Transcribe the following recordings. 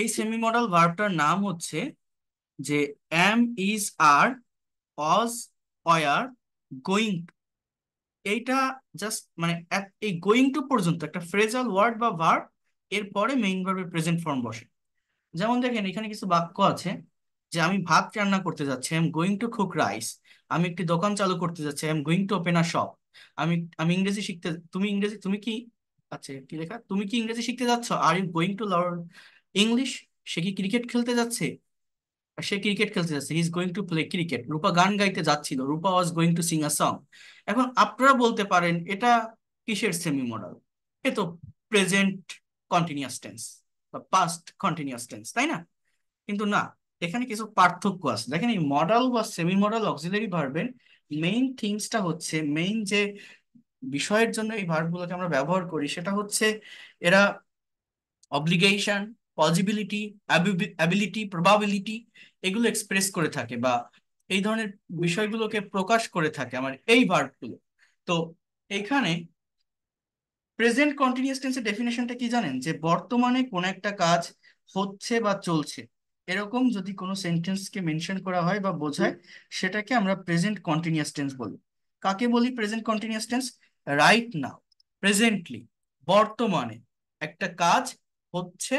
এই semi modal ভার্বটার নাম হচ্ছে যে M is are was were going এইটা জাস্ট মানে এই গোয়িং টু পর্যন্ত একটা ফ্রেজাল ওয়ার্ড বা ভার্ব এরপরে মেইন ভার্বের প্রেজেন্ট ফর্ম বসে যেমন দেখেন এখানে কিছু বাক্য আছে যে আমি ভাত রান্না করতে যাচ্ছি I am going to cook rice আমি একটি দোকান চালু করতে যাচ্ছি I am going to open a shop আমি আমি ইংরেজি শিখতে তুমি ইংরেজি তুমি কি আচ্ছা কি লেখা তুমি কি ইংরেজি শিখতে যাচ্ছ are you going to learn English সে কি ক্রিকেট খেলতে যাচ্ছে সে ক্রিকেট খেলতে যাচ্ছে is going to play cricket Rupa গান গাইতে যাচ্ছিল Rupa was going to sing a song এখন আপনারা বলতে পারেন এটা কিসের সেমি মডাল এ তো প্রেজেন্ট কন্টিনিউয়াস টেন্স বা পাস্ট কন্টিনিউয়াস টেন্স তাই না কিন্তু না এখানে কিছু পার্থক্য আছে দেখেন এই মডাল বা সেমি মডাল অক্সিলারি ভার্বের মেইন থিংসটা হচ্ছে মেইন যে বিষয়ের জন্য এই ভার্বগুলোকে আমরা ব্যবহার করি সেটা হচ্ছে এরা অব্লিগেশন পসিবিলিটি অ্যাবিলিটি প্রবাবিলিটি এগুলো এক্সপ্রেস করে থাকে বা এই ধরনের বিষয়গুলোকে প্রকাশ করে থাকে আমার এই ভার্বগুলো তো এখানে প্রেজেন্ট কন্টিনিউস টেন্সের ডেফিনেশনটা কি জানেন যে বর্তমানে কোন একটা কাজ হচ্ছে বা চলছে এরকম যদি কোনো সেন্টেন্সকে মেনশন করা হয় বা বোঝায় সেটাকে আমরা প্রেজেন্ট কন্টিনিউয়াস টেন্স বলি কাকে বলি present continuous tense right now presently বর্তমানে একটা কাজ হচ্ছে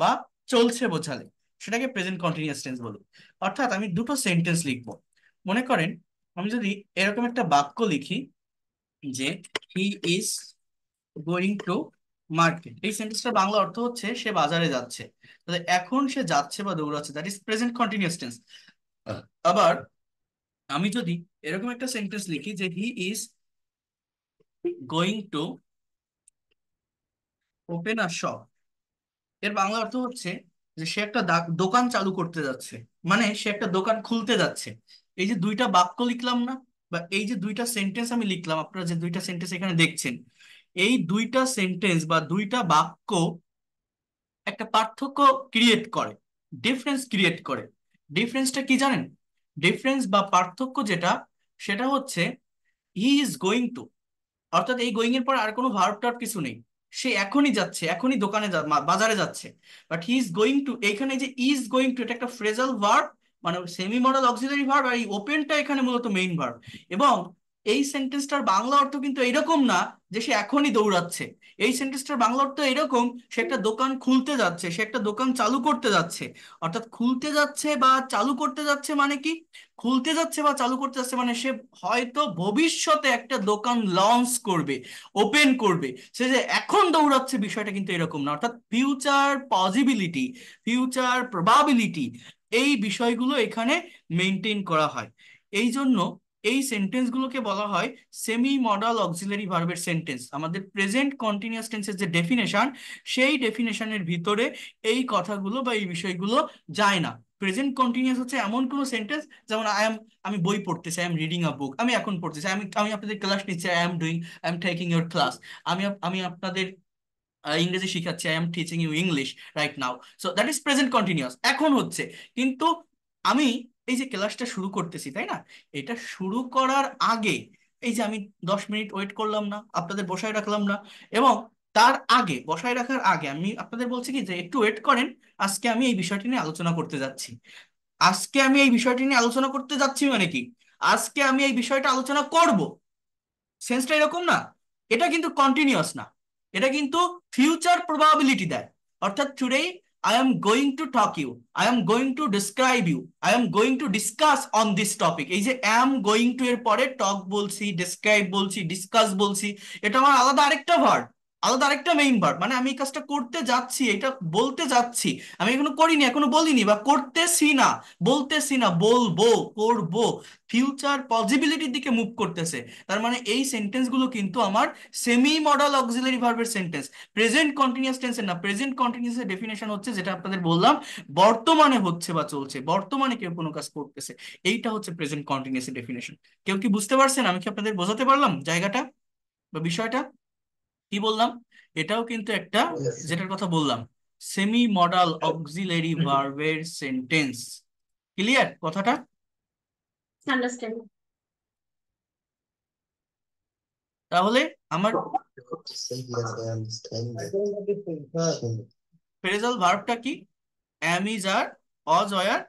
বা চলছে বোঝালে সেটাকে প্রেজেন্ট কন্টিনিউয়াস টেন্স বলবো অর্থাৎ আমি দুটো সেন্টেন্স লিখব মনে করেন আমি যদি এরকম একটা বাক্য লিখি যে he is going to market এই সেন্টেন্সটা বাংলা অর্থ হচ্ছে সে বাজারে যাচ্ছে তাহলে এখন সে যাচ্ছে বা দৌড়াচ্ছে that is present continuous tense আবার আমি যদি এরকম একটা সেন্টেন্স লিখি যে he is going to open a shop এর বাংলা অর্থ হচ্ছে যে সে একটা দোকান চালু করতে যাচ্ছে মানে সে একটা দোকান খুলতে যাচ্ছে এই যে দুইটা বাক্য লিখলাম না বা এই যে দুইটা সেন্টেন্স আমি লিখলাম আপনারা যে দুইটা সেন্টেন্স এখানে দেখছেন এই দুইটা সেন্টেন্স বা দুইটা বাক্য একটা পার্থক্য ক্রিয়েট করে ডিফারেন্স ক্রিয়েট করে ডিফারেন্সটা কি জানেন ডিফারেন্স বা পার্থক্য যেটা সেটা হচ্ছে হি ইজ গোয়িং টু অর্থাৎ এই গোয়িং এর পর আর কোনো ভার্ব টার্ব কিছু নেই সে এখনই যাচ্ছে এখনই দোকানে বাজারে যাচ্ছে but he is going to এখানে যে ইজ গোয়িং টু এটা একটা ফ্রেজাল ভার্ব মানে সেমি মডেল অক্সিলারি ভার্ব আর এই ওপেনটা এখানে মূলত মেইন ভার্ব এবং এই সেন্টেন্সটার বাংলা অর্থ কিন্তু এইরকম না যে সে এখনই দৌড়াচ্ছে এই সেন্টেন্সটার বাংলা অর্থ এরকম সে একটা দোকান খুলতে যাচ্ছে সে একটা দোকান চালু করতে যাচ্ছে অর্থাৎ খুলতে যাচ্ছে বা চালু করতে যাচ্ছে মানে কি খুলতে যাচ্ছে বা চালু করতে যাচ্ছে মানে সে হয়তো ভবিষ্যতে একটা দোকান লঞ্চ করবে ওপেন করবে সে যে এখন দৌড়াচ্ছে বিষয়টা কিন্তু এরকম না অর্থাৎ ফিউচার পসিবিলিটি ফিউচার প্রবাবিলিটি এই বিষয়গুলো এখানে মেনটেন করা হয় এই জন্য এই সেন্টেন্সগুলোকে বলা হয় সেমি মডাল অক্সিলারি ভার্বের সেন্টেন্স আমাদের প্রেজেন্ট কন্টিনিউয়াস টেন্সের যে ডেফিনেশন সেই ডেফিনেশনের ভিতরে এই কথাগুলো বা এই বিষয়গুলো যায় না প্রেজেন্ট কন্টিনিউয়াস হচ্ছে এমন কোনো সেন্টেন্স যেমন আই এম আমি বই পড়তেছি I am reading a book আমি এখন পড়তেছি আমি আমি আপনাদের ক্লাস নিচ্ছি I am doing I am taking your class আমি আমি আপনাদের ইংরেজি শিখাচ্ছি I am teaching you English right now so that is present continuous এখন হচ্ছে কিন্তু আমি এই যে ক্লাসটা শুরু করতেছি তাই না এটা শুরু করার আগে এই যে আমি দশ মিনিট ওয়েট করলাম না আপনাদের বসায় রাখলাম না এবং তার আগে বসায় রাখার আগে আমি আপনাদের বলছি কি যে একটু ওয়েট করেন আজকে আমি এই বিষয়টি নিয়ে আলোচনা করতে যাচ্ছি আজকে আমি এই বিষয়টি নিয়ে আলোচনা করতে যাচ্ছি মানে কি আজকে আমি এই বিষয়টা আলোচনা করব সেন্সটা এরকম না এটা কিন্তু কন্টিনিউয়াস না এটা কিন্তু ফিউচার প্রবাবিলিটি দেয় অর্থাৎ today I am going to talk you. I am going to describe you. I am going to discuss on this topic. এই যে am going to এর পরে talk বলছি, describe বলছি, discuss বলছি, এটা আমার আলাদা আরেকটা ভার্ব আলাদা আরেকটা মেইন ভার্ব মানে আমি এই কাজটা করতে যাচ্ছি এটা বলতে যাচ্ছি আমি এখনো করিনি এখনো বলিনি বা করতেছি না বলতেছি না বলবো করবো ফিউচার পসিবিলিটির দিকে মুভ করতেছে তার মানে এই সেন্টেন্সগুলো কিন্তু আমার সেমি মডাল অক্সিলারি ভার্বের সেন্টেন্স প্রেজেন্ট কন্টিনিউয়াস টেন্সের না প্রেজেন্ট কন্টিনিউয়াসের ডেফিনেশন হচ্ছে যেটা আপনাদের বললাম বর্তমানে হচ্ছে বা চলছে বর্তমানে কেউ কোনো কাজ করতেছে এইটা হচ্ছে প্রেজেন্ট কন্টিনিউয়াসের ডেফিনেশন কেউ কি বুঝতে পারছেন আমি কি আপনাদের বোঝাতে পারলাম জায়গাটা বা বিষয়টা কি বললাম এটাও কিন্তু একটা oh, যেটার কথা বললাম সেমি মডাল অক্সিলারি ভার্বের সেন্টেন্স ক্লিয়ার কথাটা তাহলে আমার ফেরেজাল ভার্বটা কি অ্যাম is are was were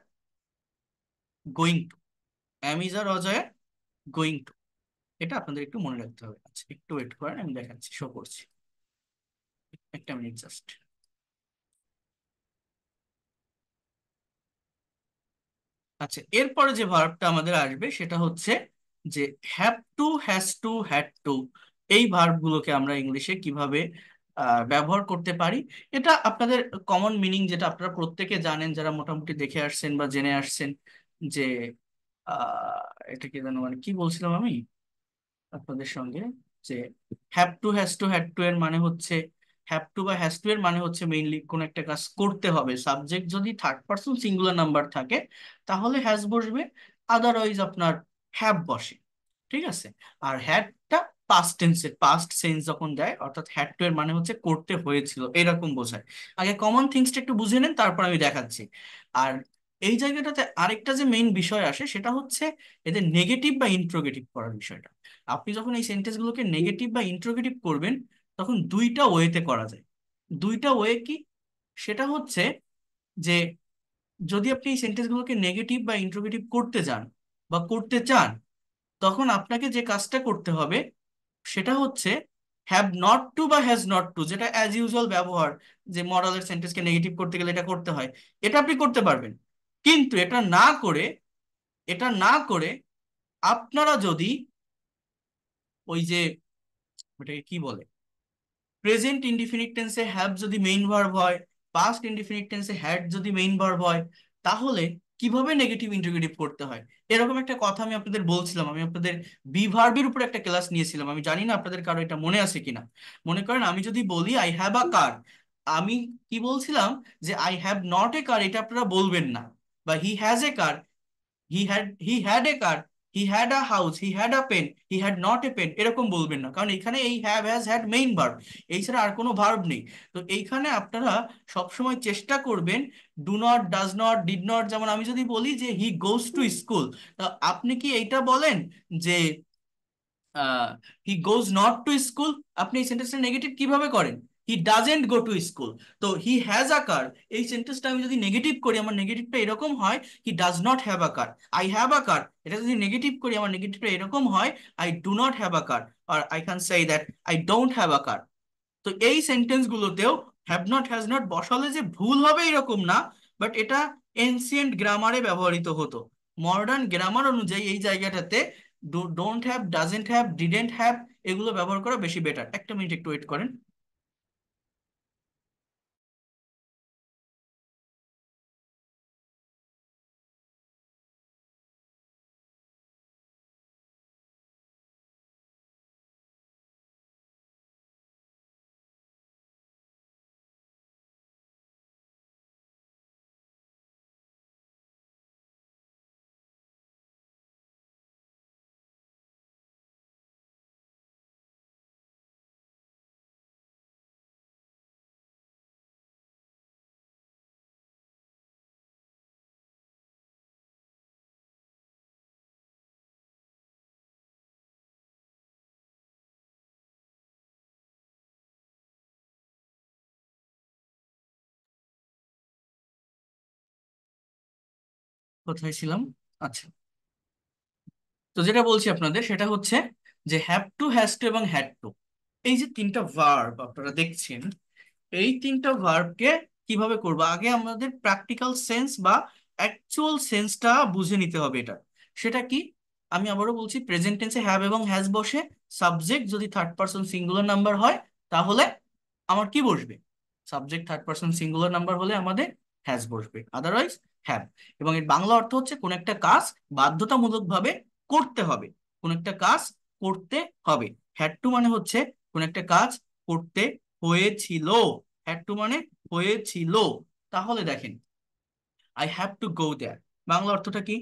going to am is are was were going to এটা আপনাদের একটু মনে রাখতে হবে আচ্ছা একটু ওয়েট করেন আমি দেখাচ্ছি শো করছি একটা মিনিট জাস্ট আচ্ছা এরপরে যে ভার্বটা আমাদের আসবে সেটা হচ্ছে যে have to has to had to এই ভার্বগুলোকে আমরা ইংলিশে কিভাবে ব্যবহার করতে পারি এটা আপনাদের কমন মিনিং যেটা আপনারা প্রত্যেকে জানেন যারা মোটামুটি দেখে আসছেন বা জেনে আসছেন যে এটা কি জানো মানে কি বলছিলাম আমি আপনাদের সঙ্গে যে have to has to had to এর মানে হচ্ছে হ্যাপ টু বা হ্যাজ টু এর মানে হচ্ছে মেইনলি কোন একটা কাজ করতে হবে সাবজেক্ট যদি থার্ড পার্সন সিঙ্গুলার নাম্বার থাকে তাহলে হ্যাজ বসবে আদারওয়াইজ আপনার হ্যাভ বসে ঠিক আছে আর হ্যাডটা পাস্ট এর পাস্ট সেন্স যখন দেয় অর্থাৎ হ্যাড টু এর মানে হচ্ছে করতে হয়েছিল এরকম বোঝায় আগে কমন থিংসটা একটু বুঝে নেন তারপর আমি দেখাচ্ছি আর এই জায়গাটাতে আরেকটা যে মেইন বিষয় আসে সেটা হচ্ছে এদের নেগেটিভ বা ইন্ট্রোগেটিভ করার বিষয়টা আপনি যখন এই সেন্টেন্সগুলোকে নেগেটিভ বা ইন্ট্রোগেটিভ করবেন তখন দুইটা ওয়েতে করা যায় দুইটা ওয়ে কি সেটা হচ্ছে যে যদি আপনি এই সেন্টেন্সগুলোকে নেগেটিভ বা ইন্ট্রোগেটিভ করতে যান বা করতে চান তখন আপনাকে যে কাজটা করতে হবে সেটা হচ্ছে হ্যাভ নট টু বা হ্যাজ নট টু যেটা অ্যাজ ইউজুয়াল ব্যবহার যে মডেলের সেন্টেন্সকে নেগেটিভ করতে গেলে এটা করতে হয় এটা আপনি করতে পারবেন কিন্তু এটা না করে এটা না করে আপনারা যদি ওই যে ওটাকে কি বলে প্রেজেন্ট ইনডিফিনিট টেন্সে হ্যাভ যদি মেইন ভার্ব হয় পাস্ট ইনডিফিনিট টেন্সে হ্যাড যদি মেইন ভার্ব হয় তাহলে কিভাবে নেগেটিভ ইন্টিগ্রেটিভ করতে হয় এরকম একটা কথা আমি আপনাদের বলছিলাম আমি আপনাদের ভার্বের উপর একটা ক্লাস নিয়েছিলাম আমি জানি না আপনাদের কারো এটা মনে আছে কিনা মনে করেন আমি যদি বলি আই হ্যাভ আ কার আমি কি বলছিলাম যে I have not a car এটা আপনারা বলবেন না বা he has a car he had he had a car he had a house he had a pen he had not a pen এরকম বলবেন না কারণ এখানে এই have has had main verb এই ছাড়া আর কোনো ভার্ব নেই তো এইখানে আপনারা সবসময় চেষ্টা করবেন do not does not did not যেমন আমি যদি বলি যে হি গোজ টু স্কুল তা আপনি কি এইটা বলেন যে he goes not to school আপনি এই সেন্টেন্সটা নেগেটিভ কিভাবে করেন he doesn't go to school তো হি হ্যাজ আ কার এই সেন্টেন্সটা আমি যদি নেগেটিভ করি আমার নেগেটিভটা এরকম হয় he does not have a car I have a car এটা যদি নেগেটিভ করি আমার নেগেটিভটা এরকম হয় I do not have a car আর I can say that I don't have a car তো এই সেন্টেন্সগুলোতেও হ্যাভ নট হ্যাজ নট বসালে যে ভুল হবে এরকম না বাট এটা এনসিয়েন্ট গ্রামারে ব্যবহৃত হতো মডার্ন গ্রামার অনুযায়ী এই জায়গাটাতে don't have doesn't have didn't have এগুলো ব্যবহার করা বেশি বেটার একটা মিনিট একটু ওয়েট করেন কোথায় ছিলাম আচ্ছা তো যেটা বলছি আপনাদের সেটা হচ্ছে যে হ্যাভ টু হ্যাজ টু এবং হ্যাড টু এই যে তিনটা ভার্ব আপনারা দেখছেন এই তিনটা ভার্বকে কিভাবে করবো আগে আমাদের প্র্যাকটিক্যাল সেন্স বা অ্যাকচুয়াল সেন্সটা বুঝে নিতে হবে এটা সেটা কি আমি আবারও বলছি প্রেজেন্টেন্সে হ্যাব হ্যাভ এবং হ্যাজ বসে সাবজেক্ট যদি থার্ড পার্সন সিঙ্গুলার নাম্বার হয় তাহলে আমার কি বসবে subject third person singular number হলে আমাদের হ্যাজ বসবে আদারওয়াইজ হ্যাভ এবং এর বাংলা অর্থ হচ্ছে কোন একটা কাজ বাধ্যতামূলকভাবে করতে হবে কোন একটা কাজ করতে হবে হ্যাড টু মানে হচ্ছে কোন একটা কাজ করতে হয়েছিল হ্যাড টু মানে হয়েছিল তাহলে দেখেন I have to go there Bangla অর্থটা কি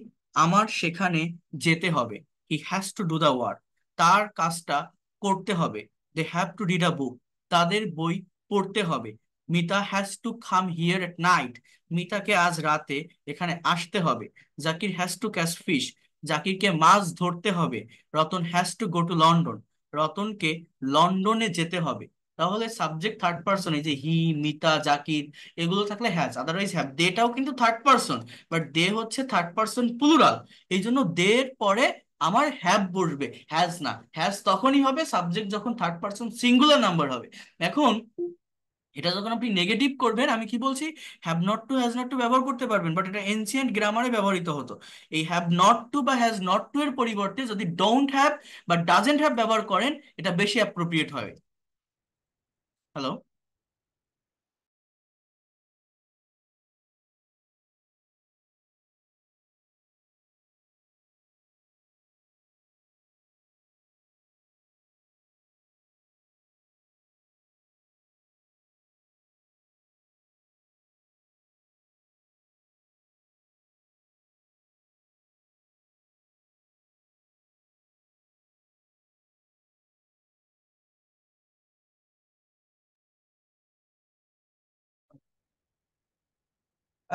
আমার সেখানে যেতে হবে he has to do the work তার কাজটা করতে হবে they have to read a book তাদের বই পড়তে হবে Mita has to come here at night মিতাকে আজ রাতে এখানে আসতে হবে Zakir has to catch fish জাকিরকে মাছ ধরতে হবে Ratan has to go to London রতনকে লন্ডনে যেতে হবে তাহলে সাবজেক্ট থার্ড পার্সন এই যে হি মিতা জাকির এগুলো থাকলে হ্যাজ আদারওয়াইজ হ্যাভ দেটাও কিন্তু থার্ড পার্সন বাট দে হচ্ছে থার্ড পার্সন প্লুরাল এই জন্য দের পরে আমার হ্যাভ বসবে হ্যাজ না হ্যাজ তখনই হবে সাবজেক্ট যখন থার্ড পার্সন সিঙ্গুলার নাম্বার হবে এখন এটা যখন আপনি নেগেটিভ করবেন আমি কি বলছি have not to has not to ব্যবহার করতে পারবেন বাট এটা এনসিয়েন্ট গ্রামারে ব্যবহৃত হতো এই হ্যাভ নট টু বা হ্যাজ নট টু এর পরিবর্তে যদি ডোন্ট হ্যাভ বা ডাজেন্ট হ্যাভ ব্যবহার করেন এটা বেশি অ্যাপ্রোপ্রিয়েট হবে হ্যালো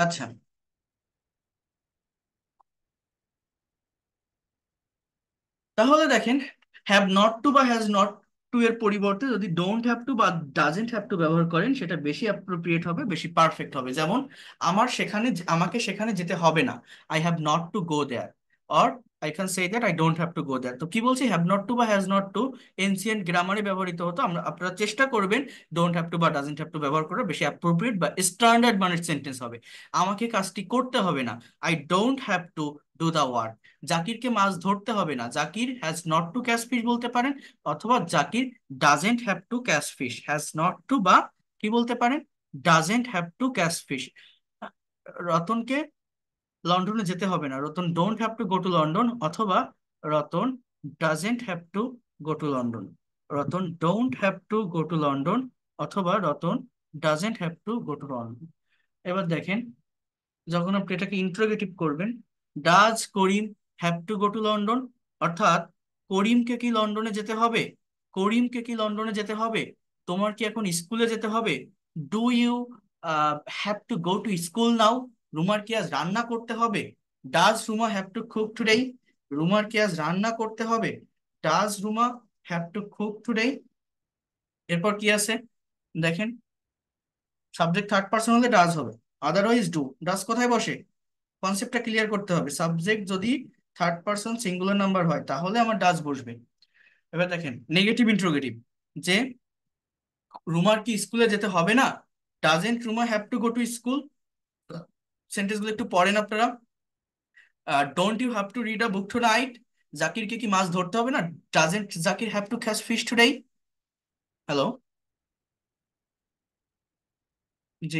আচ্ছা তাহলে দেখেন হ্যাভ নট টু বা হ্যাজ নট টু এর পরিবর্তে যদি ডোন্ট হ্যাভ টু বা ডাজেন্ট হ্যাভ টু ব্যবহার করেন সেটা বেশি অ্যাপ্রোপ্রিয়েট হবে বেশি পারফেক্ট হবে যেমন আমার সেখানে আমাকে সেখানে যেতে হবে না I have not to go there or I can say that I don't have to go that তো কি বলছি হ্যাভ নট টু বা হ্যাজ নট টু এনসিয়েন্ট গ্রামারে ব্যবহৃত হতো আমরা আপনারা চেষ্টা করবেন ডোন্ট হ্যাভ টু বা ডাজেন্ট হ্যাভ টু ব্যবহার করার বেশি অ্যাপ্রোপ্রিয়েট বা স্ট্যান্ডার্ড মানের সেন্টেন্স হবে আমাকে কাজটি করতে হবে না I don't have to do the word জাকিরকে মাছ ধরতে হবে না Zakir has not to catch fish বলতে পারেন অথবা Zakir doesn't have to catch fish has not to বা কি বলতে পারেন doesn't have to catch fish রতনকে লন্ডনে যেতে হবে না Ratan don't have to go to London অথবা Ratan doesn't have to go to London Ratan don't have to go to London অথবা Ratan doesn't have to go to London এবার দেখেন যখন আপনি এটাকে ইন্ট্রোগেটিভ করবেন does Karim have to go to London অর্থাৎ করিমকে কি লন্ডনে যেতে হবে করিমকে কি লন্ডনে যেতে হবে তোমার কি এখন স্কুলে যেতে হবে do you have to go to school now রুমার কি আজ রান্না করতে হবে does Ruma have to cook today রুমার কি আজ রান্না করতে হবে does Ruma have to cook today এরপর কি আছে দেখেন সাবজেক্ট থার্ড পার্সন হলে ডাজ হবে আদারওয়াইজ ডু ডাজ কোথায় বসে কনসেপ্টটা ক্লিয়ার করতে হবে সাবজেক্ট যদি থার্ড পার্সন সিঙ্গুলার নাম্বার হয় তাহলে আমার ডাজ বসবে এবার দেখেন নেগেটিভ ইন্ট্রোগেটিভ যে রুমার কি স্কুলে যেতে হবে না doesn't Ruma have to go to school গুলো একটু পড়েন আপনারা don't you have to read a book tonight জাকিরকে কি মাছ ধরতে হবে না doesn't Zakir have to catch fish today hello জি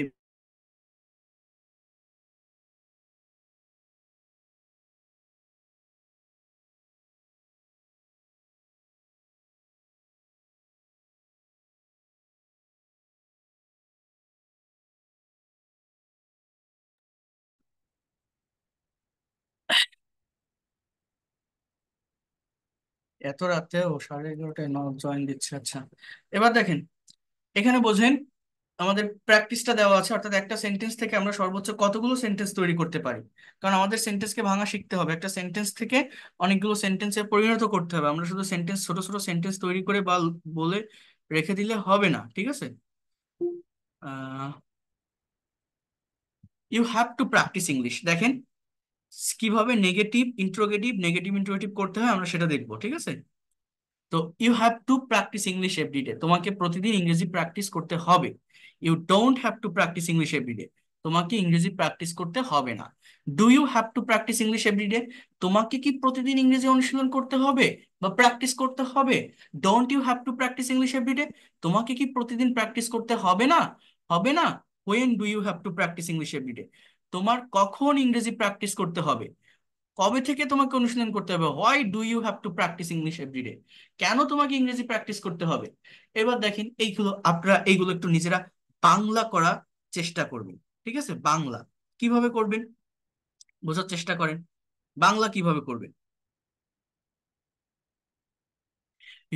এত রাতে ও সাড়ে এগারোটায় ন জয়েন দিচ্ছে আচ্ছা এবার দেখেন এখানে বোঝেন আমাদের প্র্যাকটিসটা দেওয়া আছে অর্থাৎ একটা সেন্টেন্স থেকে আমরা সর্বোচ্চ কতগুলো সেন্টেন্স তৈরি করতে পারি কারণ আমাদের সেন্টেন্সকে ভাঙা শিখতে হবে একটা সেন্টেন্স থেকে অনেকগুলো সেন্টেন্সে পরিণত করতে হবে আমরা শুধু সেন্টেন্স ছোট ছোট সেন্টেন্স তৈরি করে বা বলে রেখে দিলে হবে না ঠিক আছে you have to practice English দেখেন কিভাবে নেগেটিভ ইন্ট্রোগেটিভ নেগেটিভ ইন্ট্রোগেটিভ করতে হয় আমরা সেটা দেখব ঠিক আছে তো you have to practice English everyday তোমাকে প্রতিদিন ইংরেজি প্র্যাকটিস করতে হবে you don't have to practice English everyday তোমাকে ইংরেজি প্র্যাকটিস করতে হবে না do you have to practice English everyday তোমাকে কি প্রতিদিন ইংরেজি অনুশীলন করতে হবে বা প্র্যাকটিস করতে হবে don't you have to practice English everyday তোমাকে কি প্রতিদিন প্র্যাকটিস করতে হবে না হবে না when do you have to practice English everyday তোমার কখন ইংরেজি প্র্যাকটিস করতে হবে কবে থেকে তোমাকে অনুশীলন করতে হবে why do you have to practice English everyday কেন তোমাকে ইংরেজি প্র্যাকটিস করতে হবে এবার দেখেন এইগুলো আপনারা এইগুলো একটু নিজেরা বাংলা করার চেষ্টা করবেন ঠিক আছে বাংলা কিভাবে করবেন বোঝার চেষ্টা করেন বাংলা কিভাবে করবেন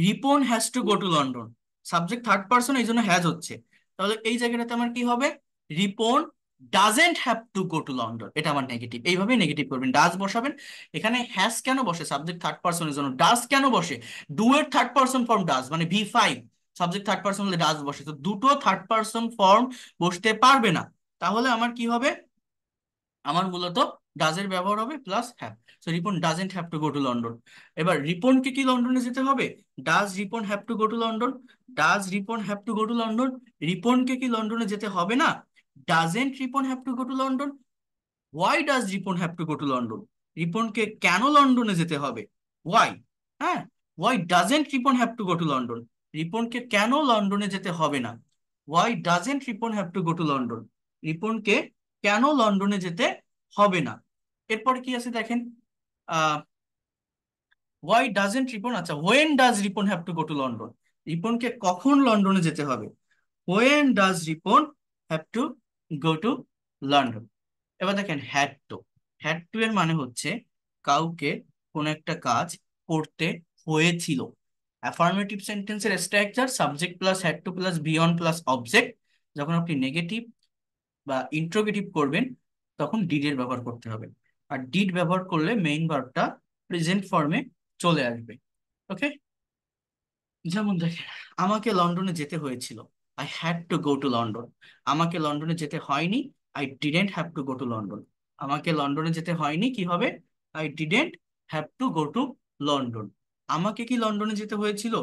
Ripon has to go to London subject third person এই জন্য হ্যাজ হচ্ছে তাহলে এই জায়গাটাতে আমার কি হবে Ripon doesn't have to go to London এটা আমার নেগেটিভ এইভাবে নেগেটিভ করবেন ডাজ বসাবেন এখানে হ্যাজ কেন বসে সাবজেক্ট থার্ড পার্সনের জন্য ডাজ কেন বসে ডু এর থার্ড পার্সন ফর্ম ডাজ মানে V five subject third person হলে ডাজ বসে তো দুটো থার্ড পার্সন ফর্ম বসতে পারবে না তাহলে আমার কি হবে আমার মূলত ডাজের ব্যবহার হবে plus have so Ripon doesn't have to go to London এবার রিপনকে কি লন্ডনে যেতে হবে does Ripon have to go to London does Ripon have to go to London রিপনকে কি লন্ডনে যেতে হবে না doesn't Ripon have to go to London why does Ripon have to go to London রিপনকে কেন লন্ডনে যেতে হবে ওয়াই হ্যাঁ why doesn't Ripon have to go to London রিপনকে কেন লন্ডনে যেতে হবে না why doesn't Ripon have to go to London রিপনকে কেন লন্ডনে যেতে হবে না এরপরে কি আছে দেখেন হোয়াই ডাজেন্ট রিপন আচ্ছা when does Ripon have to go to London রিপনকে কখন লন্ডনে যেতে হবে when does Ripon have to go to London এবার দেখেন হ্যাড টু হ্যাড টু এর মানে হচ্ছে কাউকে কোনো একটা কাজ করতে হয়েছিল অ্যাফার্মেটিভ সেন্টেন্সের structure subject plus had to plus V one plus object যখন আপনি নেগেটিভ বা ইন্ট্রোগেটিভ করবেন তখন ডিড এর ব্যবহার করতে হবে আর ডিড ব্যবহার করলে মেইন ভার্বটা প্রেজেন্ট ফর্মে চলে আসবে ওকে যেমন দেখেন আমাকে লন্ডনে যেতে হয়েছিল I had to go to London আমাকে লন্ডনে যেতে হয়নি I didn't have to go to London আমাকে লন্ডনে যেতে হয়নি কি হবে I didn't have to go to London আমাকে কি লন্ডনে যেতে হয়েছিল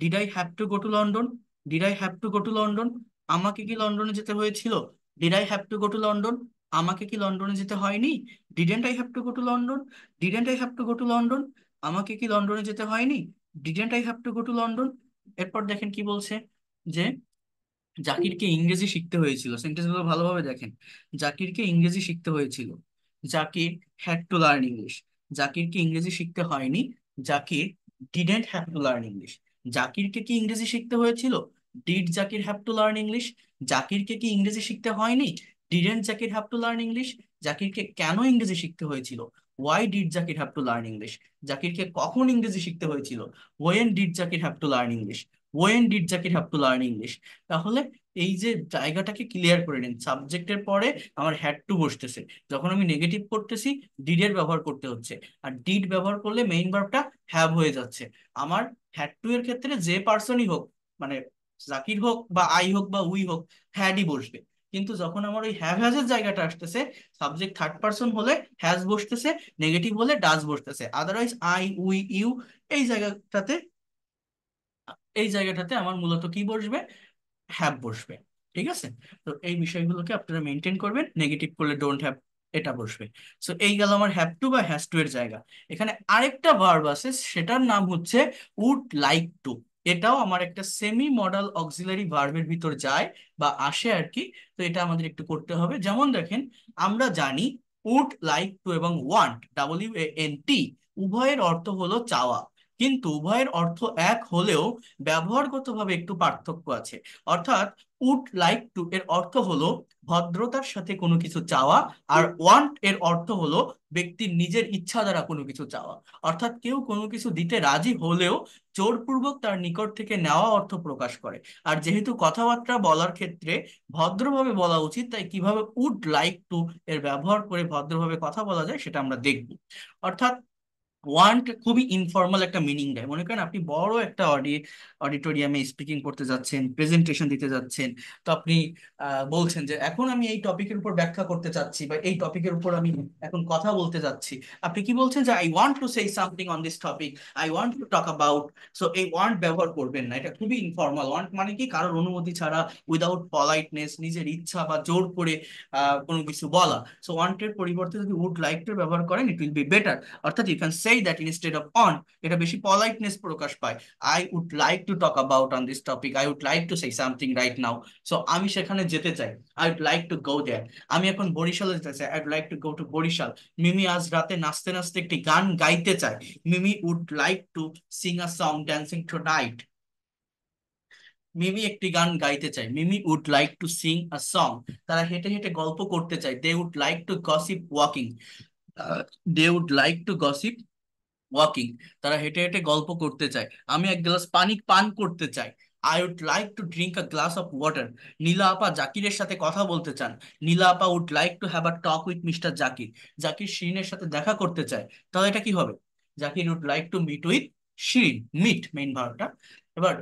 did I have to go to London did I have to go to London আমাকে কি লন্ডনে যেতে হয়েছিল did I have to go to London আমাকে কি লন্ডনে যেতে হয়নি didn't I have to go to London didn't I have to go to London আমাকে কি লন্ডনে যেতে হয়নি didn't I have to go to London এরপর দেখেন কি বলছে যে জাকিরকে ইংরেজি শিখতে হয়েছিল গুলো ভালোভাবে দেখেন জাকিরকে ইংরেজি শিখতে হয়েছিল Zakir had to learn English জাকিরকে ইংরেজি শিখতে হয়নি Zakir didn't have to learn English জাকিরকে কি ইংরেজি শিখতে হয়েছিল did Zakir have to learn English জাকিরকে কি ইংরেজি শিখতে হয়নি didn't Zakir have to learn English জাকিরকে কেন ইংরেজি শিখতে হয়েছিল why did Zakir have to learn English জাকিরকে কখন ইংরেজি শিখতে হয়েছিল when did Zakir have to learn English when did Zakir have to learn English তাহলে এই যে জায়গাটাকে ক্লিয়ার করে নিন সাবজেক্টের পরে আমার হ্যাড টু বসতেছে যখন আমি নেগেটিভ করতেছি ডিড এর ব্যবহার করতে হচ্ছে আর ডিড ব্যবহার করলে মেইন ভার্বটা হ্যাভ হয়ে যাচ্ছে আমার হ্যাড টু এর ক্ষেত্রে যে পার্সনই হোক মানে জাকির হোক বা আই হোক বা উই হোক হ্যাডই বসবে কিন্তু যখন আমার ওই হ্যাভ হ্যাজের জায়গাটা আসতেছে সাবজেক্ট থার্ড পার্সন হলে হ্যাজ বসতেছে নেগেটিভ হলে ডাজ বসতেছে আদারওয়াইজ আই উই ইউ এই জায়গাটাতে এই জায়গাটাতে আমার মূলত কি বসবে হ্যাব বসবে ঠিক আছে তো এই বিষয়গুলোকে আপনারা মেনটেন করবেন নেগেটিভ করলে ডোন্ট হ্যাপ এটা বসবে সো এই গেল আমার হ্যাপ টু বা হ্যাজ টু এর জায়গা এখানে আরেকটা ভার্ব আছে সেটার নাম হচ্ছে উড লাইক টু এটাও আমার একটা সেমি মডাল অক্সিলারি ভার্বের ভিতর যায় বা আসে আর কি তো এটা আমাদের একটু করতে হবে যেমন দেখেন আমরা জানি উড লাইক টু এবং ওয়ান্ট এ এন টি উভয়ের অর্থ হলো চাওয়া কিন্তু উভয়ের অর্থ এক হলেও ব্যবহারগতভাবে একটু পার্থক্য আছে অর্থাৎ উড লাইক টু এর অর্থ হলো ভদ্রতার সাথে কোনো কিছু চাওয়া আর ওয়ান্ট এর অর্থ হলো ব্যক্তির নিজের ইচ্ছা দ্বারা কোনো কিছু চাওয়া অর্থাৎ কেউ কোনো কিছু দিতে রাজি হলেও জোরপূর্বক তার নিকট থেকে নেওয়া অর্থ প্রকাশ করে আর যেহেতু কথাবার্তা বলার ক্ষেত্রে ভদ্রভাবে বলা উচিত তাই কিভাবে উড লাইক টু এর ব্যবহার করে ভদ্রভাবে কথা বলা যায় সেটা আমরা দেখব অর্থাৎ ওয়ান্ট খুবই ইনফর্মাল একটা মিনিং দেয় মনে করেন আপনি বড় একটা অডি অডিটোরিয়ামে স্পিকিং করতে যাচ্ছেন প্রেজেন্টেশন দিতে যাচ্ছেন তো আপনি বলছেন যে এখন আমি এই টপিকের উপর ব্যাখ্যা করতে চাচ্ছি বা এই টপিকের উপর আমি এখন কথা বলতে যাচ্ছি আপনি কি বলছেন যে I want to say something on this topic I want to talk about so এই ওয়ান্ট ব্যবহার করবেন না এটা খুবই ইনফর্মাল ওয়ান্ট মানে কি কারোর অনুমতি ছাড়া উইদাউট পলাইটনেস নিজের ইচ্ছা বা জোর করে কোনো কিছু বলা সো ওয়ান্টের পরিবর্তে যদি উড লাইক ব্যবহার করেন ইট উইল বি বেটার অর্থাৎ you can say say that instead of on এটা বেশি পলাইটনেস প্রকাশ পায় i would like to talk about on this topic i would like to say something right now so আমি সেখানে যেতে চাই I would like to go there. আমি এখন বরিশাল যেতে চাই I would like to go to Barishal Mimi আজ রাতে নাচতে নাচতে একটি গান গাইতে চায় Mimi would like to sing a song dancing tonight মিমি একটি গান গাইতে চায় Mimi would like to sing a song তারা হেঁটে হেঁটে গল্প করতে চায় they would like to gossip walking they would like to gossip walking তারা হেঁটে হেঁটে গল্প করতে চায় আমি এক গ্লাস পানি পান করতে চাই I would like to drink a glass of water Nila আপা জাকিরের সাথে কথা বলতে চান নীলা আপা would like to have a talk with mister Zakir Zakir শিরিনের সাথে দেখা করতে চায় তাহলে এটা কি হবে Zakir would like to meet with Shirin meet main ভাবটা এবার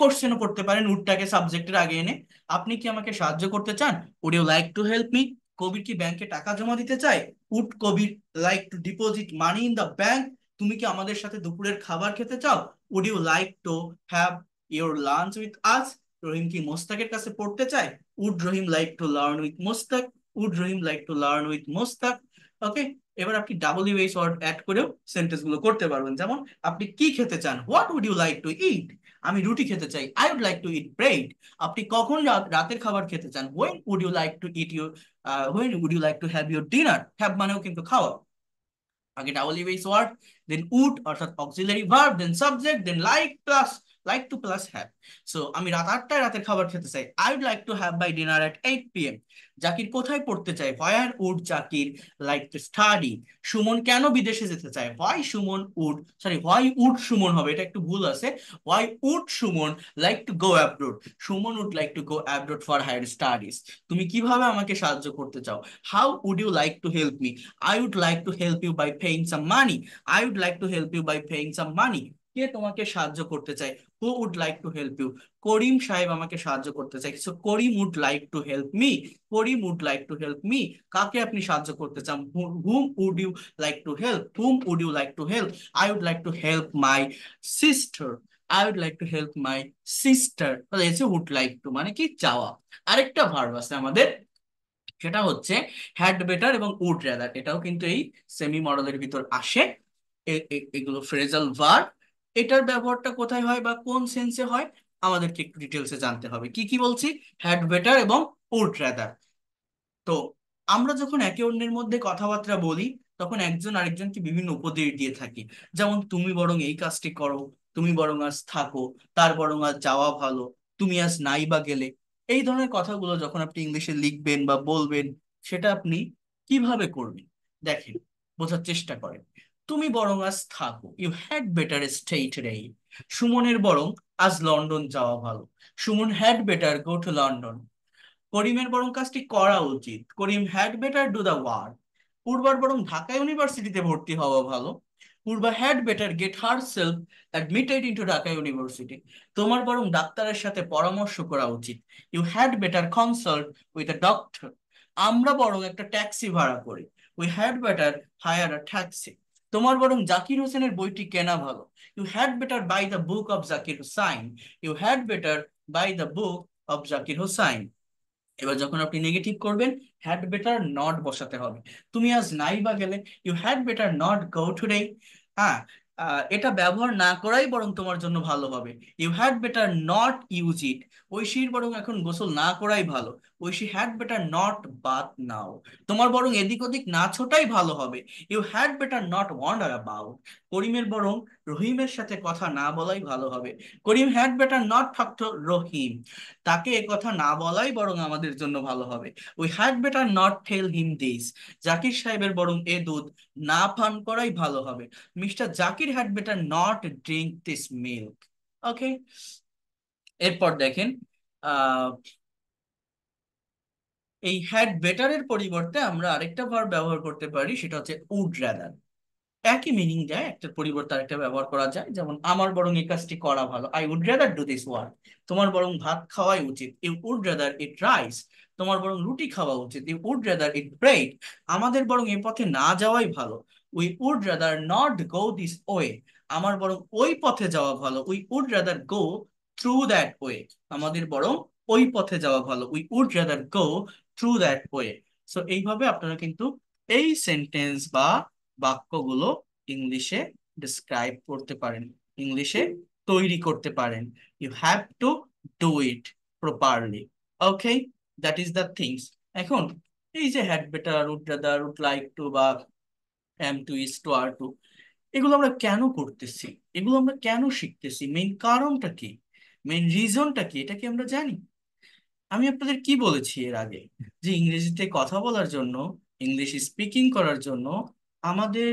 কোশ্চেনও করতে পারেন উডটাকে সাবজেক্টের আগে এনে আপনি কি আমাকে সাহায্য করতে চান would you like to help me Kabir কি ব্যাংকে টাকা জমা দিতে চায় would Kabir like to deposit money in the bank তুমি কি আমাদের সাথে দুপুরের খাবার খেতে চাও would you like to have your lunch with us Rahim কি মোস্তাকের কাছে পড়তে চায় would Rahim like to learn with Mostak would Rahim like to learn with Mostak okay এবার আপনি ইউ এইচ ওয়ার্ড অ্যাড করেও সেন্টেন্স গুলো করতে পারবেন যেমন আপনি কি খেতে চান what would you like to eat আমি রুটি খেতে চাই I would like to eat bread আপনি কখন রাতের খাবার খেতে চান when would you like to eat your when would you like to have your dinner have মানেও কিন্তু খাওয়া আগে double U word then would অর্থাৎ auxiliary verb then subject then like plus like to plus have so আমি রাত আটটায় রাতের খাবার খেতে চাই I would like to have by dinner at eight P M Zakir কোথায় পড়তে চাই where would Zakir like to study Suman কেন বিদেশে যেতে চায় why Suman would sorry why would Suman হবে এটা একটু ভুল আছে why would Suman like to go abroad Suman would like to go abroad for higher studies তুমি কিভাবে আমাকে সাহায্য করতে চাও how would you like to help me I would like to help you by paying some money I would like to help you by paying some money কে তোমাকে সাহায্য করতে চায় who would like to help you Karim Saheb আমাকে সাহায্য করতে চায় so Karim would like to help me Karim would like to help me কাকে আপনি সাহায্য করতে চান whom would you like to help whom would you like to help I would like to help my sister I would like to help my sister would like to মানে কি চাওয়া আরেকটা verb আছে আমাদের সেটা হচ্ছে হ্যাড বেটার এবং would rather এটাও কিন্তু এই সেমি মডেলের ভিতর আসে এগুলো ফ্রেজাল ভার্ব এটার ব্যবহারটা কোথায় হয় বা কোন সেন্সে হয় আমাদেরকে একটু ডিটেলসে জানতে হবে কি কি বলছি হ্যাড বেটার এবং উড রেদার তো আমরা যখন একে অন্যের মধ্যে কথাবার্তা বলি তখন একজন আরেকজনকে বিভিন্ন উপদেশ দিয়ে থাকি যেমন তুমি বরং এই কাজটি করো তুমি বরং আজ থাকো তার বরং আজ যাওয়া ভালো তুমি আজ নাই বা গেলে এই ধরনের কথাগুলো যখন আপনি ইংলিশে লিখবেন বা বলবেন সেটা আপনি কিভাবে করবেন দেখেন বোঝার চেষ্টা করেন তুমি বরং আজ থাকো you had better stay today সুমনের বরং আজ লন্ডন যাওয়া ভালো Suman had better go to London করিমের বরং কাজটি করা উচিত Karim had better do the work পূর্বার বরং ঢাকা ইউনিভার্সিটিতে ভর্তি হওয়া ভালো Purba had better get her self admitted into Dhaka university তোমার বরং ডাক্তারের সাথে পরামর্শ করা উচিত you had better consult with a doctor আমরা বরং একটা ট্যাক্সি ভাড়া করি we had better hire a taxi তোমার বরং জাকির হোসেনের বইটি কেনা ভালো you had better buy the book of Zakir Hossain you had better buy the book of Zakir Hossain এবার যখন আপনি নেগেটিভ করবেন হ্যাড বেটার নট বসাতে হবে তুমি আজ নাই বা গেলে you had better not go today হ্যাঁ এটা ব্যবহার না করাই বরং তোমার জন্য ভালো হবে you had better not use it ঐশীর বরং এখন গোসল না করাই ভালো Oishi had better not bath now তোমার বরং এদিক ওদিক না ছোটাই ভালো হবে you had better not wander about করিমের বরং রহিমের সাথে কথা না বলাই ভালো হবে Karim had better not talk to Rahim তাকে এ কথা না বলাই বরং আমাদের জন্য ভালো হবে we had better not tell him this Zakir সাহেবের বরং এ দুধ না পান করাই ভালো হবে mister Zakir had better not drink this milk okay এরপর দেখেন আহ এই হ্যাড বেটারের পরিবর্তে আমরা আরেকটা ভার ব্যবহার করতে পারি সেটা হচ্ছে উড রাদার একই মিনিং দেয় একটার পরিবর্তে আরেকটা ব্যবহার করা যায় যেমন আমার বরং এই কাজটি করা ভালো I would rather do this work তোমার বরং ভাত খাওয়াই উচিত you would rather eat rice তোমার বরং রুটি খাওয়া উচিত you would rather eat bread আমাদের বরং এ পথে না যাওয়াই ভালো we would rather not go this way আমার বরং ওই পথে যাওয়া ভালো we would rather go through that way আমাদের বরং ওই পথে যাওয়া ভালো we would rather go through that way so এইভাবে আপনারা কিন্তু এই সেন্টেন্স বা বাক্যগুলো ইংলিশে ডিসক্রাইব করতে পারেন ইংলিশে তৈরি করতে পারেন you have to do it properly okay that is the things এখন এই যে had better would rather would like to বা am to is to are to এগুলো আমরা কেন করতেছি এগুলো আমরা কেন শিখতেছি মেইন কারণটা কি মেইন রিজনটা কি এটা কি আমরা জানি আমি আপনাদের কি বলেছি এর আগে যে ইংরেজিতে কথা বলার জন্য ইংলিশ স্পিকিং করার জন্য আমাদের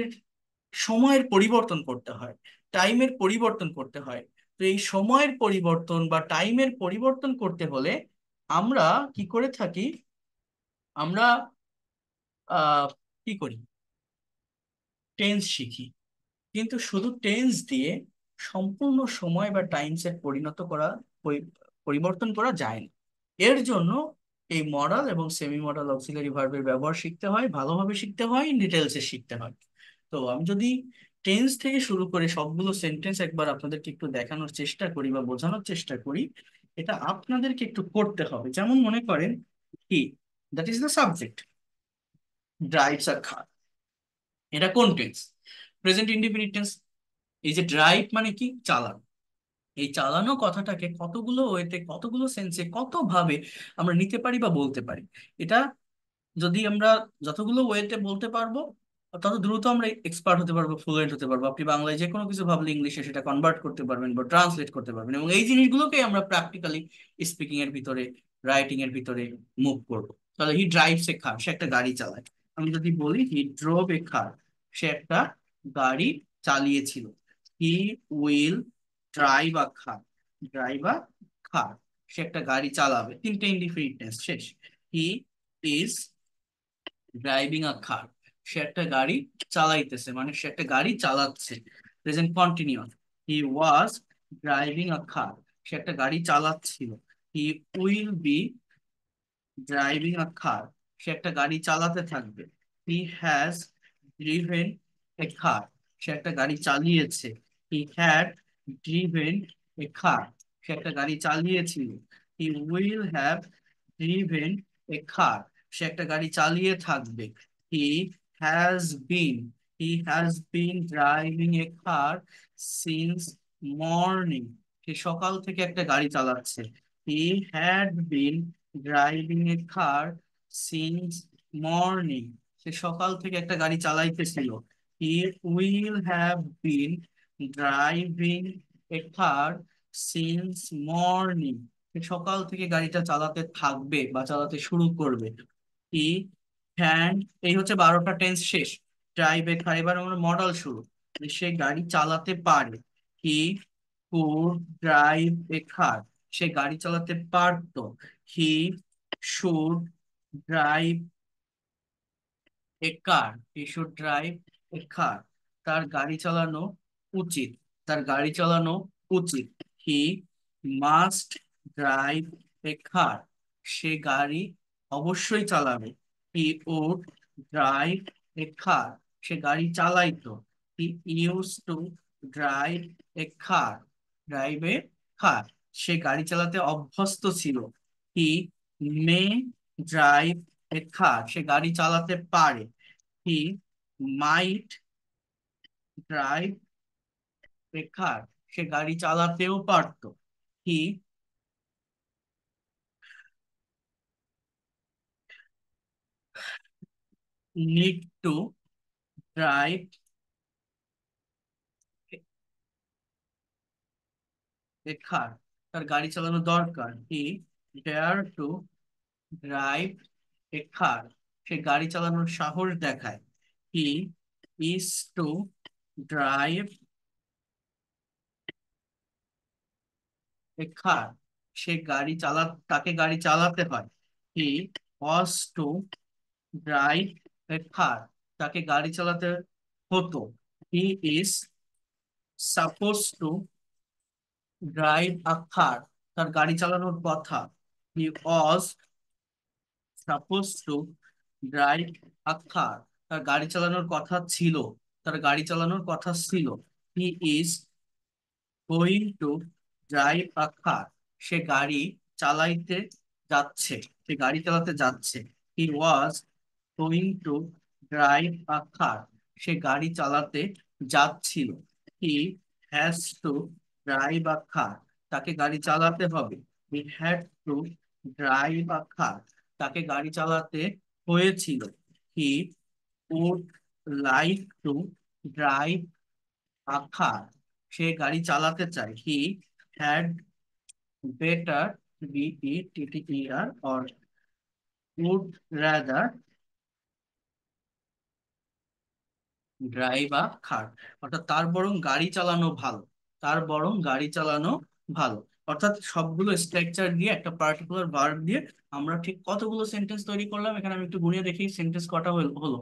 সময়ের পরিবর্তন করতে হয় টাইমের পরিবর্তন করতে হয় তো এই সময়ের পরিবর্তন বা টাইমের পরিবর্তন করতে হলে আমরা কি করে থাকি আমরা কি করি টেন্স শিখি কিন্তু শুধু টেন্স দিয়ে সম্পূর্ণ সময় বা টাইমসের পরিণত করা পরিবর্তন করা যায় না এর জন্য এই মডাল এবং সেমি মডাল অক্সিলারি ভার্বের ব্যবহার শিখতে হয় ভালোভাবে শিখতে হয় ডিটেলসে শিখতে হয় তো আমি যদি টেন্স থেকে শুরু করে সবগুলো সেন্টেন্স একবার আপনাদেরকে একটু দেখানোর চেষ্টা করি বা বোঝানোর চেষ্টা করি এটা আপনাদেরকে একটু করতে হবে যেমন মনে করেন কি that is the subject drives a car এটা কোন টেন্স প্রেজেন্ট ইন্ডিপেন্ডেন্ট টেন্স এই যে ড্রাইভ মানে কি চালানো এই চালানো কথাটাকে কতগুলো ওয়েতে কতগুলো সেন্সে কতভাবে আমরা নিতে পারি বা বলতে পারি এটা যদি আমরা যতগুলো ওয়েতে বলতে পারবো তত দ্রুত আমরা এক্সপার্ট হতে পারবো ফ্লুয়েন্ট হতে পারবো আপনি বাংলায় যে কোনো কিছু ভাবলে ইংলিশে সেটা কনভার্ট করতে পারবেন বা ট্রান্সলেট করতে পারবেন এবং এই জিনিসগুলোকে আমরা প্র্যাকটিক্যালি স্পিকিং এর ভিতরে রাইটিং এর ভিতরে মুভ করব তাহলে হি ড্রাইভ এ খার সে একটা গাড়ি চালায় আমি যদি বলি হি ড্রোভ এ খার সে একটা গাড়ি চালিয়েছিল হি উইল ড্রাই বা খার ড্রাই বা খার সে একটা গাড়ি চালাবে তিনটে ইন্ডিফিনিটনেস শেষ he is driving a car সে একটা গাড়ি চালাইতেছে মানে সে একটা গাড়ি চালাচ্ছে present continuous he was driving a car সে একটা গাড়ি চালাচ্ছিল he will be driving a car সে একটা গাড়ি চালাতে থাকবে হি হ্যাজ ড্রিভেন এ খার সে একটা গাড়ি চালিয়েছে he had driven a car সে একটা গাড়ি চালিয়েছিল he will have driven a car সে একটা গাড়ি চালিয়ে থাকবে he has been he has been driving a car since morning সে সকাল থেকে একটা গাড়ি চালাচ্ছে he had been driving a car since morning সে সকাল থেকে একটা গাড়ি চালাইতেছিল he will have been driving a car since morning সকাল থেকে গাড়িটা চালাতে থাকবে বা চালাতে শুরু করবে কি হ্যান্ড এই হচ্ছে বারোটা টেন্স শেষ ড্রাইভ এ car এবার আমরা মডেল শুরু সে গাড়ি চালাতে পারে কি could drive a car সে গাড়ি চালাতে পারত he should drive a car he should drive a car তার গাড়ি চালানো উচিত তার গাড়ি চালানো উচিত he must drive a car সে গাড়ি অবশ্যই চালাবে he would drive a car সে গাড়ি চালাইতো he use to drive a car drive a car সে গাড়ি চালাতে অভ্যস্ত ছিল হি মে ড্রাইভ এ কার সে গাড়ি চালাতে পারে হি মাইট ড্রাইভ অপেক্ষায় সে গাড়ি চালাতেও পারত হি তার গাড়ি চালানো দরকার কি ডেয়ার টু ড্রাইভ a সে গাড়ি চালানোর সাহস দেখায় কি ইস টু ড্রাইভ খায় সে গাড়ি চালা তাকে গাড়ি চালাতে হয় হি ওয়াজ টু ড্রাইভ এ কার তাকে গাড়ি চালাতে হতো he is suppose to drive a car তার গাড়ি চালানোর কথা he was suppose to drive a car তার গাড়ি চালানোর কথা ছিল তার গাড়ি চালানোর কথা ছিল he is going to drive বা কার সে গাড়ি চালাইতে যাচ্ছে সে গাড়ি চালাতে যাচ্ছে he was going to drive বা কার সে গাড়ি চালাতে যাচ্ছিল হি হ্যাজ টু ড্রাইভ বা কার তাকে গাড়ি চালাতে হবে হি হ্যাড টু ড্রাইভ বা কার তাকে গাড়ি চালাতে হয়েছিল he would like to drive a car সে গাড়ি চালাতে চায় he had better be it, it, er, or would rather drive a car অর্থাৎ তার বরং গাড়ি চালানো ভালো তার বরং গাড়ি চালানো ভালো অর্থাৎ সবগুলো স্ট্রাকচার দিয়ে একটা পার্টিকুলার ভার্ব দিয়ে আমরা ঠিক কতগুলো সেন্টেন্স তৈরি করলাম এখানে আমি একটু গুনিয়ে দেখি সেন্টেন্স কটা হলো